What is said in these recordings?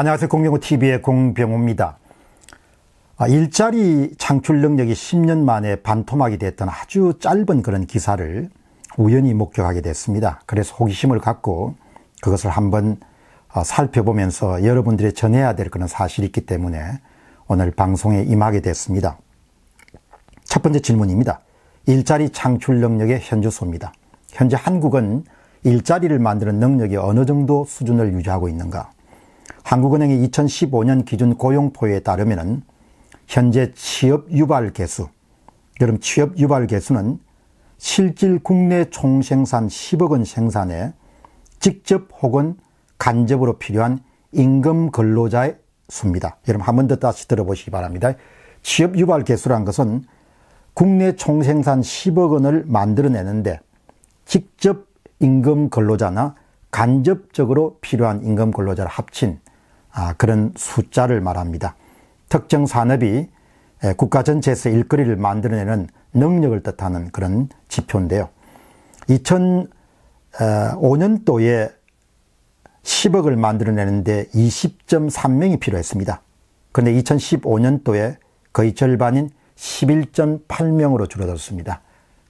안녕하세요. 공병호TV의 공병호입니다. 아, 일자리 창출 능력이 10년 만에 반토막이 됐던 아주 짧은 그런 기사를 우연히 목격하게 됐습니다. 그래서 호기심을 갖고 그것을 한번 아, 살펴보면서 여러분들이 전해야 될 그런 사실이 있기 때문에 오늘 방송에 임하게 됐습니다. 첫 번째 질문입니다. 일자리 창출 능력의 현주소입니다. 현재 한국은 일자리를 만드는 능력이 어느 정도 수준을 유지하고 있는가? 한국은행의 2015년 기준 고용포에 따르면 현재 취업 유발 개수, 여러분 취업 유발 개수는 실질 국내 총생산 10억 원 생산에 직접 혹은 간접으로 필요한 임금 근로자의 수입니다. 여러분 한 번 더 다시 들어보시기 바랍니다. 취업 유발 개수란 것은 국내 총생산 10억 원을 만들어내는데 직접 임금 근로자나 간접적으로 필요한 임금 근로자를 합친 아, 그런 숫자를 말합니다. 특정 산업이 국가 전체에서 일거리를 만들어내는 능력을 뜻하는 그런 지표인데요. 2005년도에 어, 10억을 만들어내는데 20.3명이 필요했습니다. 그런데 2015년도에 거의 절반인 11.8명으로 줄어들었습니다.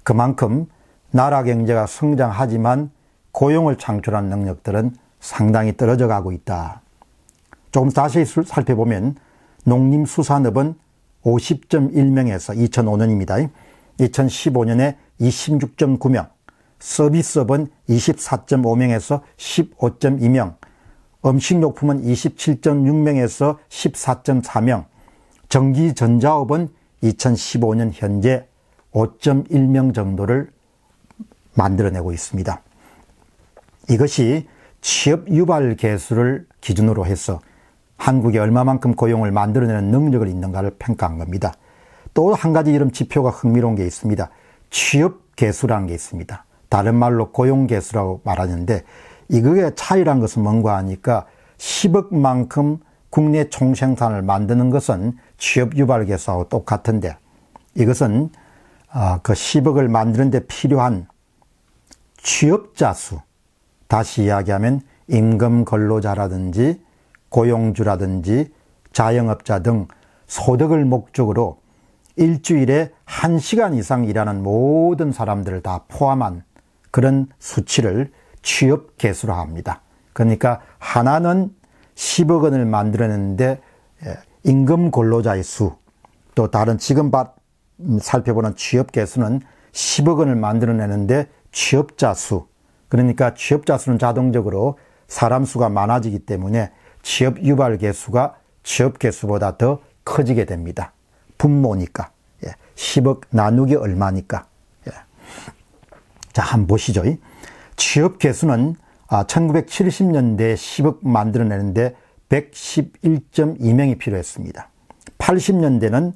그만큼 나라 경제가 성장하지만 고용을 창출한 능력들은 상당히 떨어져 가고 있다. 조금 다시 살펴보면 농림수산업은 50.1명에서 2005년입니다. 2015년에 26.9명, 서비스업은 24.5명에서 15.2명, 음식료품은 27.6명에서 14.4명, 전기전자업은 2015년 현재 5.1명 정도를 만들어내고 있습니다. 이것이 취업 유발 개수를 기준으로 해서 한국에 얼마만큼 고용을 만들어내는 능력을 있는가를 평가한 겁니다. 또 한 가지 이런 지표가 흥미로운 게 있습니다. 취업 개수라는 게 있습니다. 다른 말로 고용 개수라고 말하는데 이거의 차이란 것은 뭔가 하니까 10억만큼 국내 총생산을 만드는 것은 취업 유발 개수하고 똑같은데 이것은 어, 그 10억을 만드는데 필요한 취업자 수 다시 이야기하면 임금 근로자라든지 고용주라든지 자영업자 등 소득을 목적으로 일주일에 한시간 이상 일하는 모든 사람들을 다 포함한 그런 수치를 취업 개수로 합니다. 그러니까 하나는 10억 원을 만들었는데 예, 임금 근로자의 수, 또 다른 지금 음, 살펴보는 취업 개수는 10억 원을 만들어내는데 취업자 수, 그러니까 취업자 수는 자동적으로 사람 수가 많아지기 때문에 취업 유발 개수가 취업 개수보다 더 커지게 됩니다. 분모니까. 예. 10억 나누기 얼마니까. 예. 자, 한번 보시죠. 취업 개수는 1970년대 아, 10억 만들어내는데 111.2명이 필요했습니다. 80년대는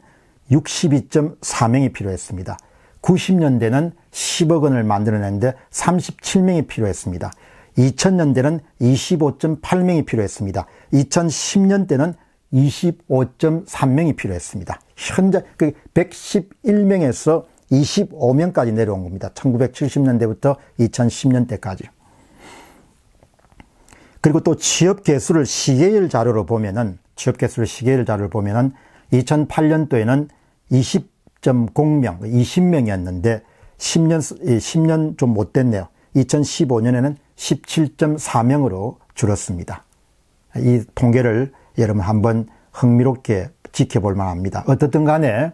62.4명이 필요했습니다. 90년대는 10억 원을 만들어내는데 37명이 필요했습니다. 2000년대는 25.8명이 필요했습니다. 2010년 대는 25.3명이 필요했습니다. 현재 111명에서 그 25명까지 내려온 겁니다. 1970년대부터 2010년대까지. 그리고 또 취업 개수를 시계열 자료로 보면은 취업 개수를 시계열 자료를 보면은 2008년도에는 20.0명, 20명이었는데 10년 10년 좀 못 됐네요. 2015년에는 17.4명으로 줄었습니다. 이 통계를 여러분 한번 흥미롭게 지켜볼 만합니다. 어떻든 간에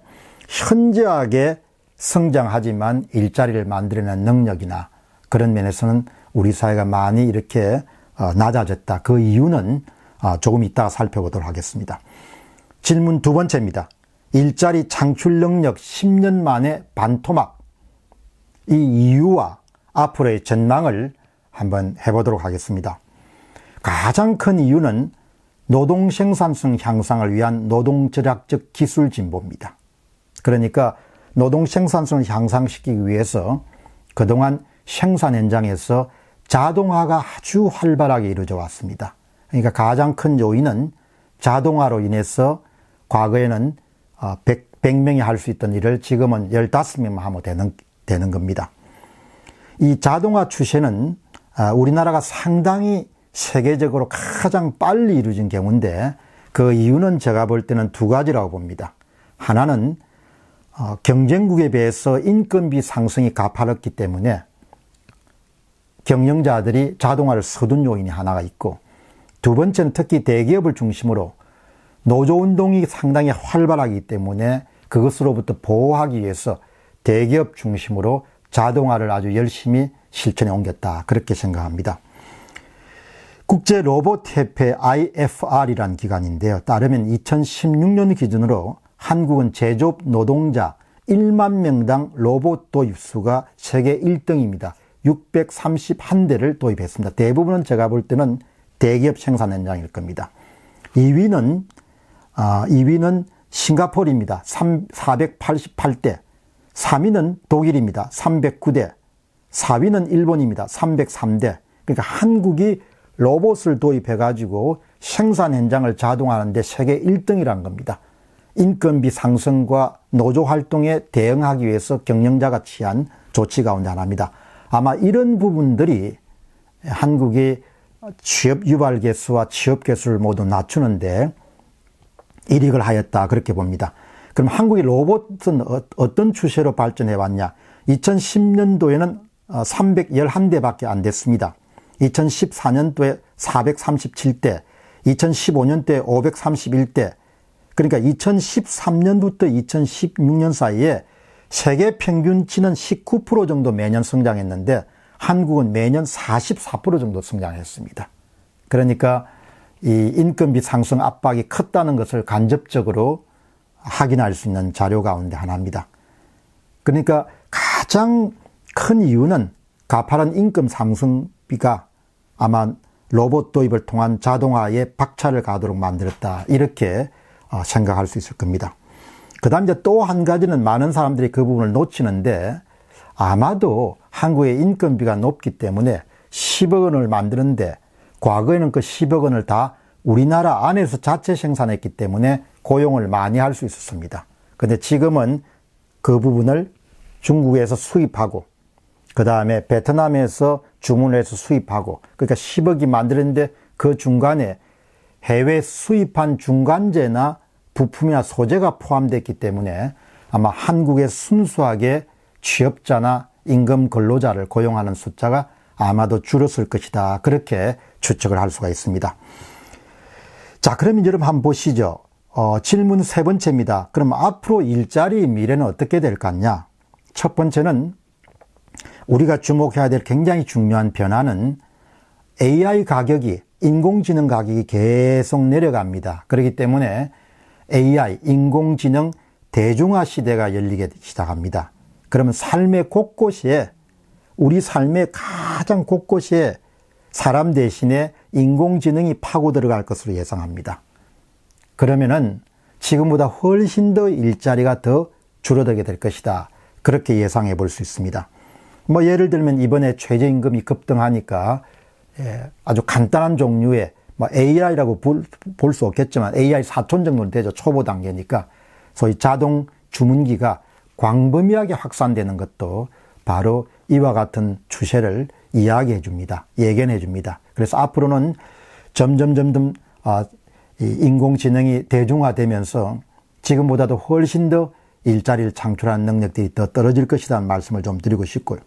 현저하게 성장하지만 일자리를 만들어낸 능력이나 그런 면에서는 우리 사회가 많이 이렇게 어, 낮아졌다. 그 이유는 어, 조금 이따 살펴보도록 하겠습니다. 질문 두 번째입니다. 일자리 창출 능력 10년 만에 반토막. 이 이유와 앞으로의 전망을 한번 해보도록 하겠습니다. 가장 큰 이유는 노동 생산성 향상을 위한 노동 절약적 기술 진보입니다. 그러니까 노동 생산성을 향상시키기 위해서 그동안 생산 현장에서 자동화가 아주 활발하게 이루어져 왔습니다. 그러니까 가장 큰 요인은 자동화로 인해서 과거에는 100, 어, 명이 할 수 있던 일을 지금은 15명만 하면 되는, 되는 겁니다. 이 자동화 추세는 아, 우리나라가 상당히 세계적으로 가장 빨리 이루어진 경우인데 그 이유는 제가 볼 때는 두 가지라고 봅니다. 하나는 어, 경쟁국에 비해서 인건비 상승이 가파랐기 때문에 경영자들이 자동화를 서둔 요인이 하나가 있고 두 번째는 특히 대기업을 중심으로 노조 운동이 상당히 활발하기 때문에 그것으로부터 보호하기 위해서 대기업 중심으로 자동화를 아주 열심히 실천에 옮겼다. 그렇게 생각합니다. 국제 로봇 협회 IFR이란 기관인데요. 따르면 2016년 기준으로 한국은 제조업 노동자 1만 명당 로봇 도입 수가 세계 1등입니다. 631대를 도입했습니다. 대부분은 제가 볼 때는 대기업 생산 현장일 겁니다. 2위는 아, 2위는 싱가포르입니다. 3, 488대. 3위는 독일입니다. 309대. 4위는 일본입니다. 303대. 그러니까 한국이 로봇을 도입해 가지고 생산 현장을 자동화하는데 세계 1등이란 겁니다. 인건비 상승과 노조 활동에 대응하기 위해서 경영자가 취한 조치 가운데 하나입니다. 아마 이런 부분들이 한국이 취업 유발 개수와 취업 개수를 모두 낮추는데 이익을 하였다 그렇게 봅니다. 그럼 한국의 로봇은 어, 어떤 추세로 발전해 왔냐? 2010년도에는 311대밖에 아, 안 됐습니다. 2014년도에 437대, 2015년도에 531대, 그러니까 2013년부터 2016년 사이에 세계 평균치는 19% 정도 매년 성장했는데 한국은 매년 44% 정도 성장했습니다. 그러니까 이 인건비 상승 압박이 컸다는 것을 간접적으로 확인할 수 있는 자료 가운데 하나입니다. 그러니까 가장 큰 이유는 가파른 임금 상승비가 아마 로봇 도입을 통한 자동화에 박차를 가도록 만들었다. 이렇게 아, 생각할 수 있을 겁니다. 그 다음 이제 또한 가지는 많은 사람들이 그 부분을 놓치는데 아마도 한국의 인건비가 높기 때문에 10억 원을 만드는데 과거에는 그 10억 원을 다 우리나라 안에서 자체 생산했기 때문에 고용을 많이 할 수 있었습니다. 근데 지금은 그 부분을 중국에서 수입하고 그 다음에 베트남에서 주문 해서 수입하고 그러니까 10억이 만드는데그 중간에 해외 수입한 중간재나 부품이나 소재가 포함됐기 때문에 아마 한국의 순수하게 취업자나 임금 근로자를 고용하는 숫자가 아마도 줄었을 것이다. 그렇게 추측을 할 수가 있습니다. 자, 그러면 여러분 한번 보시죠. 어, 질문 세 번째입니다. 그럼 앞으로 일자리 미래는 어떻게 될 것 같냐? 첫 번째는 우리가 주목해야 될 굉장히 중요한 변화는 AI 가격이 인공지능 가격이 계속 내려갑니다. 그렇기 때문에 AI 인공지능 대중화 시대가 열리게 시작합니다. 그러면 삶의 곳곳에 우리 삶의 가장 곳곳에 사람 대신에 인공지능이 파고 들어갈 것으로 예상합니다. 그러면은 지금보다 훨씬 더 일자리가 더 줄어들게 될 것이다. 그렇게 예상해 볼 수 있습니다. 뭐 예를 들면 이번에 최저임금이 급등하니까 예, 아주 간단한 종류의 뭐 AI라고 볼 수 없겠지만 AI 사촌 정도는 되죠. 초보 단계니까. 소위 자동 주문기가 광범위하게 확산되는 것도 바로 이와 같은 추세를 이야기해 줍니다. 예견해 줍니다. 그래서 앞으로는 점점 점점 아, 이 인공지능이 대중화되면서 지금보다도 훨씬 더 일자리를 창출하는 능력들이 더 떨어질 것이라는 말씀을 좀 드리고 싶고요.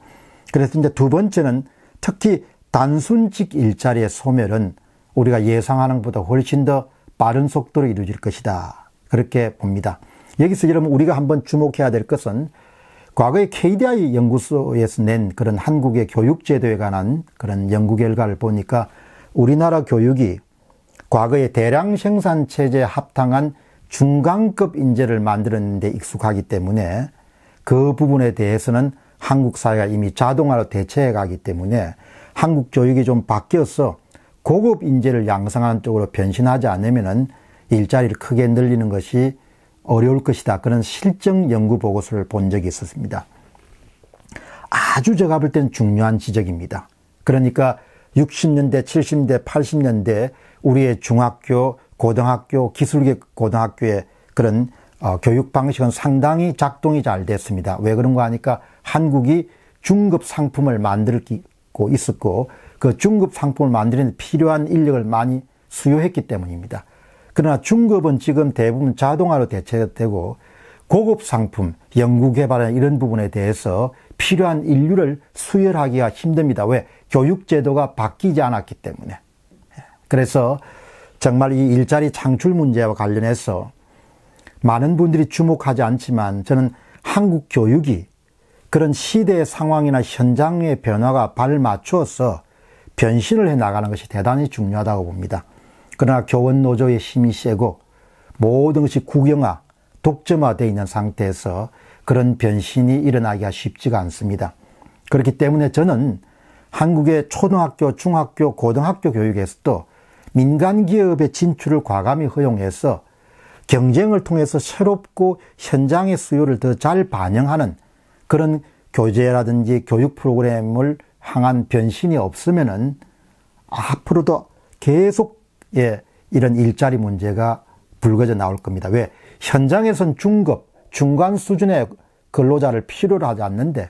그래서 이제 두 번째는 특히 단순직 일자리의 소멸은 우리가 예상하는 것보다 훨씬 더 빠른 속도로 이루어질 것이다. 그렇게 봅니다. 여기서 여러분 우리가 한번 주목해야 될 것은 과거에 KDI 연구소에서 낸 그런 한국의 교육제도에 관한 그런 연구 결과를 보니까 우리나라 교육이 과거에 대량 생산 체제에 합당한 중간급 인재를 만드는 데 익숙하기 때문에 그 부분에 대해서는 한국 사회가 이미 자동화로 대체해 가기 때문에 한국 교육이 좀 바뀌어서 고급 인재를 양성하는 쪽으로 변신하지 않으면은 일자리를 크게 늘리는 것이 어려울 것이다. 그런 실증 연구 보고서를 본 적이 있었습니다. 아주 제가 볼 때는 중요한 지적입니다. 그러니까 60년대, 70년대, 80년대 우리의 중학교, 고등학교, 기술계 고등학교의 그런 어, 교육 방식은 상당히 작동이 잘 됐습니다. 왜 그런가 하니까 한국이 중급 상품을 만들고 있었고 그 중급 상품을 만드는 필요한 인력을 많이 수요했기 때문입니다. 그러나 중급은 지금 대부분 자동화로 대체되고 고급 상품, 연구 개발 이런 부분에 대해서 필요한 인류를 수혈하기가 힘듭니다. 왜? 교육제도가 바뀌지 않았기 때문에. 그래서 정말 이 일자리 창출 문제와 관련해서 많은 분들이 주목하지 않지만 저는 한국 교육이 그런 시대의 상황이나 현장의 변화가 발 맞추어서 변신을 해 나가는 것이 대단히 중요하다고 봅니다. 그러나 교원 노조의 힘이 세고 모든 것이 국영화, 독점화되어 있는 상태에서 그런 변신이 일어나기가 쉽지가 않습니다. 그렇기 때문에 저는 한국의 초등학교, 중학교, 고등학교 교육에서도 민간 기업의 진출을 과감히 허용해서 경쟁을 통해서 새롭고 현장의 수요를 더 잘 반영하는 그런 교재라든지 교육 프로그램을 향한 변신이 없으면은 앞으로도 계속 예, 이런 일자리 문제가 불거져 나올 겁니다. 왜? 현장에선 중급, 중간 수준의 근로자를 필요로 하지 않는데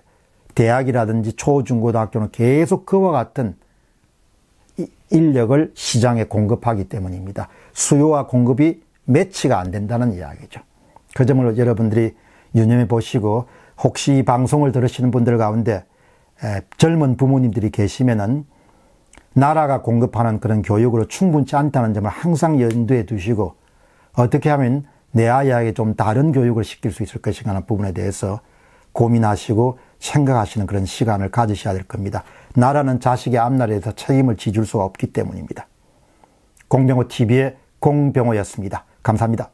대학이라든지 초중고등학교는 계속 그와 같은 인력을 시장에 공급하기 때문입니다. 수요와 공급이 매치가 안 된다는 이야기죠. 그 점을 여러분들이 유념해 보시고 혹시 이 방송을 들으시는 분들 가운데 젊은 부모님들이 계시면은 나라가 공급하는 그런 교육으로 충분치 않다는 점을 항상 연두에 두시고 어떻게 하면 내 아이에게 좀 다른 교육을 시킬 수 있을 것인가 하는 부분에 대해서 고민하시고 생각하시는 그런 시간을 가지셔야 될 겁니다. 나라는 자식의 앞날에서 책임을 지줄 수가 없기 때문입니다. 공병호 TV의 공병호였습니다. 감사합니다.